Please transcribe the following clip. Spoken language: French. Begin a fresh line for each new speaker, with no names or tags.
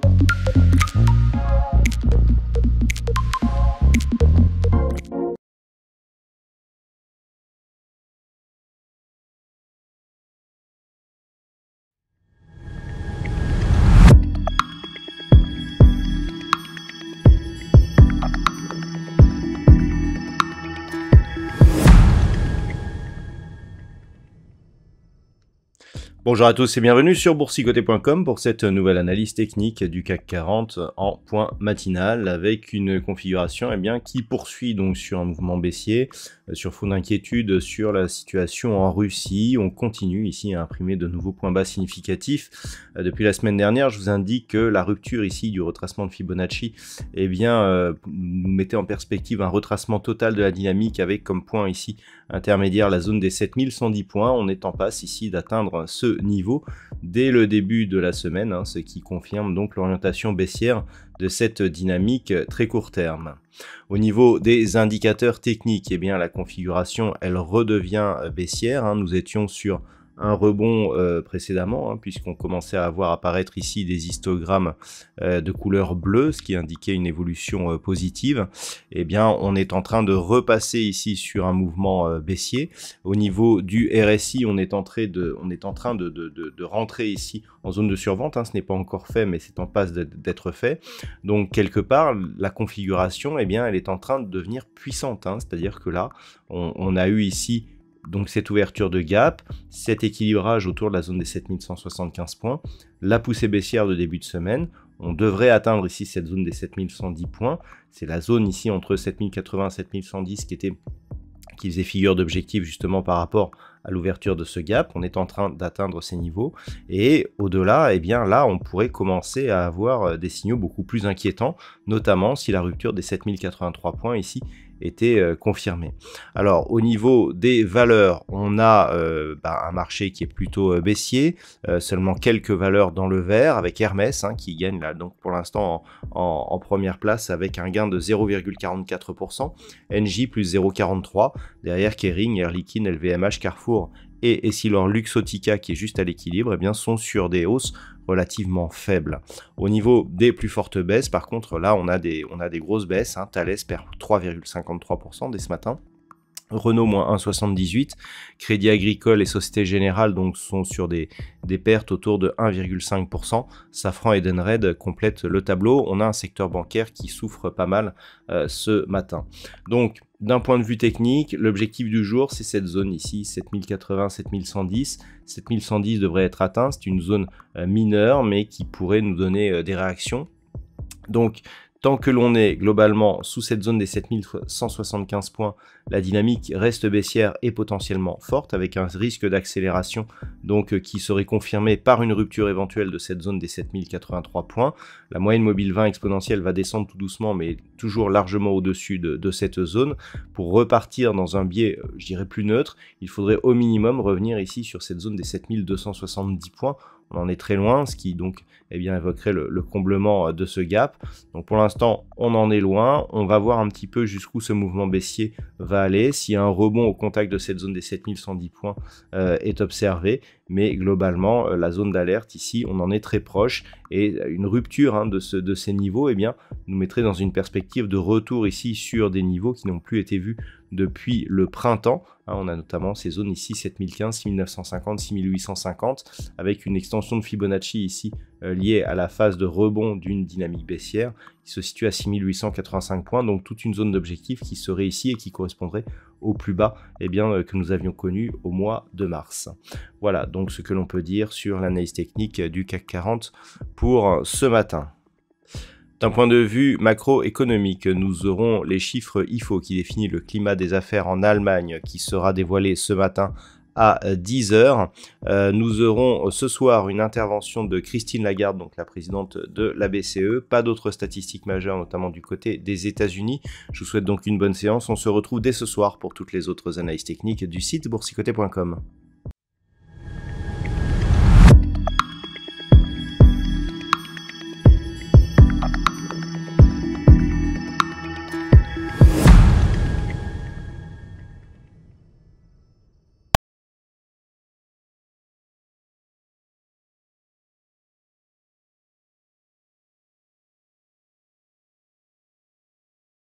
Thank you. Bonjour à tous et bienvenue sur boursicoté.com pour cette nouvelle analyse technique du CAC 40 en point matinal avec une configuration eh bien, qui poursuit donc sur un mouvement baissier euh, sur fond d'inquiétude sur la situation en Russie. On continue ici à imprimer de nouveaux points bas significatifs. Euh, depuis la semaine dernière, je vous indique que la rupture ici du retracement de Fibonacci eh bien, euh, nous mettait en perspective un retracement total de la dynamique avec comme point ici intermédiaire la zone des 7110 points. On est en passe ici d'atteindre ce niveau dès le début de la semaine, hein, ce qui confirme donc l'orientation baissière cette dynamique euh, très court terme. Au niveau des indicateurs techniques, et eh bien, la configuration elle redevient euh, baissière. Hein. Nous étions sur un rebond euh, précédemment, hein, puisqu'on commençait à voir apparaître ici des histogrammes euh, de couleur bleue, ce qui indiquait une évolution euh, positive, eh bien on est en train de repasser ici sur un mouvement baissier. Au niveau du RSI, on est en, de, on est en train de, rentrer ici en zone de survente, hein. ce n'est pas encore fait, mais c'est en passe d'être fait. Donc quelque part, la configuration, eh bien, elle est en train de devenir puissante, hein. c'est-à-dire que là, on a eu ici donc cette ouverture de gap, cet équilibrage autour de la zone des 7175 points, la poussée baissière de début de semaine, on devrait atteindre ici cette zone des 7110 points, c'est la zone ici entre 7080 et 7110 qui était qui faisait figure d'objectif justement par rapport à l'ouverture de ce gap, on est en train d'atteindre ces niveaux et au-delà, eh bien là, on pourrait commencer à avoir euh, des signaux beaucoup plus inquiétants, notamment si la rupture des 7083 points ici été euh, confirmé. Alors au niveau des valeurs, on a euh, bah, un marché qui est plutôt euh, baissier, seulement quelques valeurs dans le vert avec Hermès hein, qui gagne là donc pour l'instant en, première place avec un gain de 0,44%, NJ plus 0,43 derrière Kering, erlikin LVMH, Carrefour et si leur Luxotica qui est juste à l'équilibre, eh bien sont sur des hausses relativement faibles. Au niveau des plus fortes baisses, par contre, là on a des, on a des grosses baisses. Hein. Thales perd 3,53% dès ce matin. Renault moins 1,78. Crédit Agricole et Société Générale donc sont sur des, des pertes autour de 1,5%. Safran et Edenred complètent le tableau. On a un secteur bancaire qui souffre pas mal euh, ce matin. Donc d'un point de vue technique, l'objectif du jour, c'est cette zone ici, 7080, 7110. 7110 devrait être atteint, c'est une zone euh, mineure, mais qui pourrait nous donner euh, des réactions. Donc Tant que l'on est globalement sous cette zone des 7175 points, la dynamique reste baissière et potentiellement forte avec un risque d'accélération donc euh, qui serait confirmé par une rupture éventuelle de cette zone des 7083 points. La moyenne mobile 20 exponentielle va descendre tout doucement mais toujours largement au-dessus de, de, cette zone. Pour repartir dans un biais, euh, je dirais plus neutre, il faudrait au minimum revenir ici sur cette zone des 7270 points on en est très loin, ce qui donc eh bien, évoquerait le, comblement euh, de ce gap. Donc pour l'instant, on en est loin. On va voir un petit peu jusqu'où ce mouvement baissier va aller. Si un rebond au contact de cette zone des 7110 points euh, est observé, mais globalement, euh, la zone d'alerte ici, on en est très proche et une rupture hein, de, ce, de, ces niveaux eh bien, nous mettrait dans une perspective de retour ici sur des niveaux qui n'ont plus été vus depuis le printemps. Hein, on a notamment ces zones ici 7015, 6950, 6850, avec une extension de Fibonacci ici euh, liée à la phase de rebond d'une dynamique baissière qui se situe à 6885 points, donc toute une zone d'objectif qui serait ici et qui correspondrait au plus bas eh bien, euh, que nous avions connu au mois de mars. Voilà donc ce que l'on peut dire sur l'analyse technique du CAC 40 pour ce matin. D'un point de vue macroéconomique, nous aurons les chiffres IFO qui définit le climat des affaires en Allemagne qui sera dévoilé ce matin à 10h. Euh, euh, nous aurons euh, ce soir une intervention de Christine Lagarde, donc la présidente de la BCE. Pas d'autres statistiques majeures, notamment du côté des États-Unis. Je vous souhaite donc une bonne séance. On se retrouve dès ce soir pour toutes les autres analyses techniques du site boursicoté.com.